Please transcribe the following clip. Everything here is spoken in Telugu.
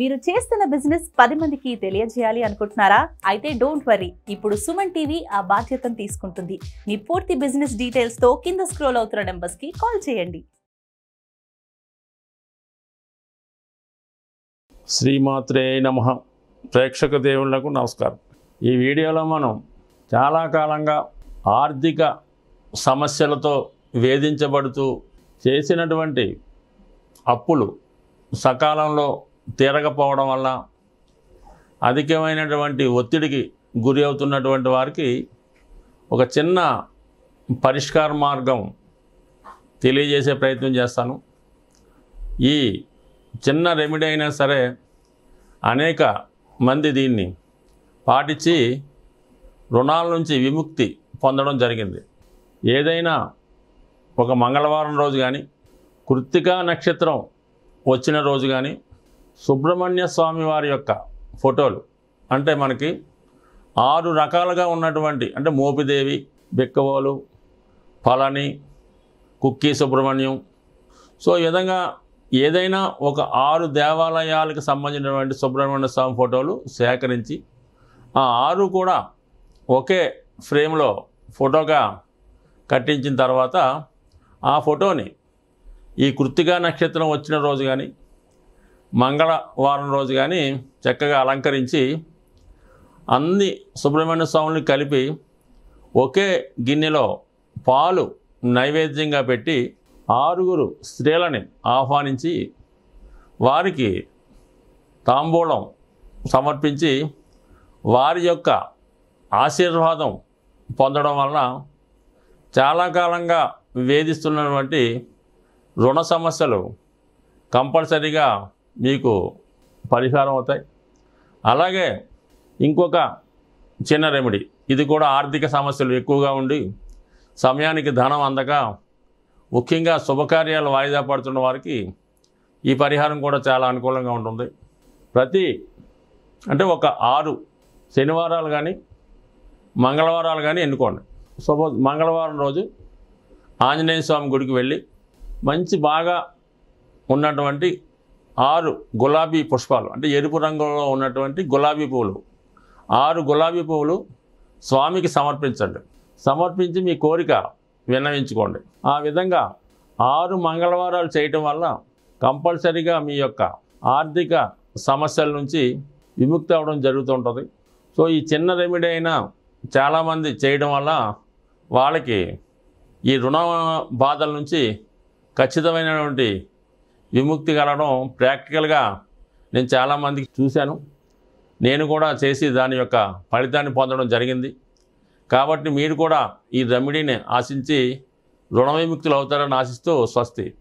మీరు చేస్తున్న బిజినెస్ పది మందికి తెలియజేయాలి అనుకుంటున్నారా అయితే డోంట్ వరీ ఇప్పుడు సుమన్ టీవీ ఆ బాధ్యతను తీసుకుంటుంది మీ పూర్తి బిజినెస్ డీటెయిల్స్తో కింద స్క్రోల్ అవుతున్న నెంబర్స్కి కాల్ చేయండి శ్రీమాత్రే నమ ప్రేక్షక దేవుళ్లకు నమస్కారం ఈ వీడియోలో మనం చాలా కాలంగా ఆర్థిక సమస్యలతో వేధించబడుతూ చేసినటువంటి అప్పులు సకాలంలో తీరకపోవడం వల్ల అధికమైనటువంటి ఒత్తిడికి గురి అవుతున్నటువంటి వారికి ఒక చిన్న పరిష్కార మార్గం తెలియజేసే ప్రయత్నం చేస్తాను ఈ చిన్న రెమెడీ అయినా సరే అనేక మంది దీన్ని పాటించి రుణాల నుంచి విముక్తి పొందడం జరిగింది ఏదైనా ఒక మంగళవారం రోజు కానీ కృత్తికా నక్షత్రం వచ్చిన రోజు కానీ సుబ్రహ్మణ్య స్వామి వారి యొక్క ఫోటోలు అంటే మనకి ఆరు రకాలుగా ఉన్నటువంటి అంటే మోపిదేవి బిక్కవోలు పళని కుక్కి సుబ్రహ్మణ్యం సో ఈ విధంగా ఏదైనా ఒక ఆరు దేవాలయాలకు సంబంధించినటువంటి సుబ్రహ్మణ్య స్వామి ఫోటోలు సేకరించి ఆ ఆరు కూడా ఒకే ఫ్రేమ్లో ఫోటోగా కట్టించిన తర్వాత ఆ ఫోటోని ఈ కృత్తిగా నక్షత్రం వచ్చిన రోజు కానీ మంగళవారం రోజు కానీ చక్కగా అలంకరించి అన్ని సుబ్రహ్మణ్య స్వాముల్ని కలిపి ఒకే గిన్నెలో పాలు నైవేద్యంగా పెట్టి ఆరుగురు స్త్రీలని ఆహ్వానించి వారికి తాంబూలం సమర్పించి వారి యొక్క ఆశీర్వాదం పొందడం వలన చాలా కాలంగా వేధిస్తున్నటువంటి రుణ సమస్యలు కంపల్సరీగా మీకు పరిహారం అవుతాయి అలాగే ఇంకొక చిన్న రెమెడీ ఇది కూడా ఆర్థిక సమస్యలు ఎక్కువగా ఉండి సమయానికి ధనం అందక ముఖ్యంగా శుభకార్యాలు వాయిదా పడుతున్న వారికి ఈ పరిహారం కూడా చాలా అనుకూలంగా ఉంటుంది ప్రతి అంటే ఒక ఆరు శనివారాలు కానీ మంగళవారాలు కానీ ఎన్నుకోండి సపోజ్ మంగళవారం రోజు ఆంజనేయ స్వామి గుడికి వెళ్ళి మంచి బాగా ఉన్నటువంటి ఆరు గులాబీ పుష్పాలు అంటే ఎరుపు రంగులో ఉన్నటువంటి గులాబీ పువ్వులు ఆరు గులాబీ పువ్వులు స్వామికి సమర్పించండి సమర్పించి మీ కోరిక విన్నవించుకోండి ఆ విధంగా ఆరు మంగళవారాలు చేయటం వల్ల కంపల్సరీగా మీ యొక్క ఆర్థిక సమస్యల నుంచి విముక్తి అవడం జరుగుతుంటుంది సో ఈ చిన్న రెమెడీ అయినా చాలామంది చేయడం వల్ల వాళ్ళకి ఈ రుణ బాధల నుంచి ఖచ్చితమైనటువంటి విముక్తి కలగడం ప్రాక్టికల్గా నేను చాలామందికి చూశాను నేను కూడా చేసి దాని యొక్క ఫలితాన్ని పొందడం జరిగింది కాబట్టి మీరు కూడా ఈ రెమెడీని ఆశించి రుణ విముక్తులు అవుతారని ఆశిస్తూ స్వస్తి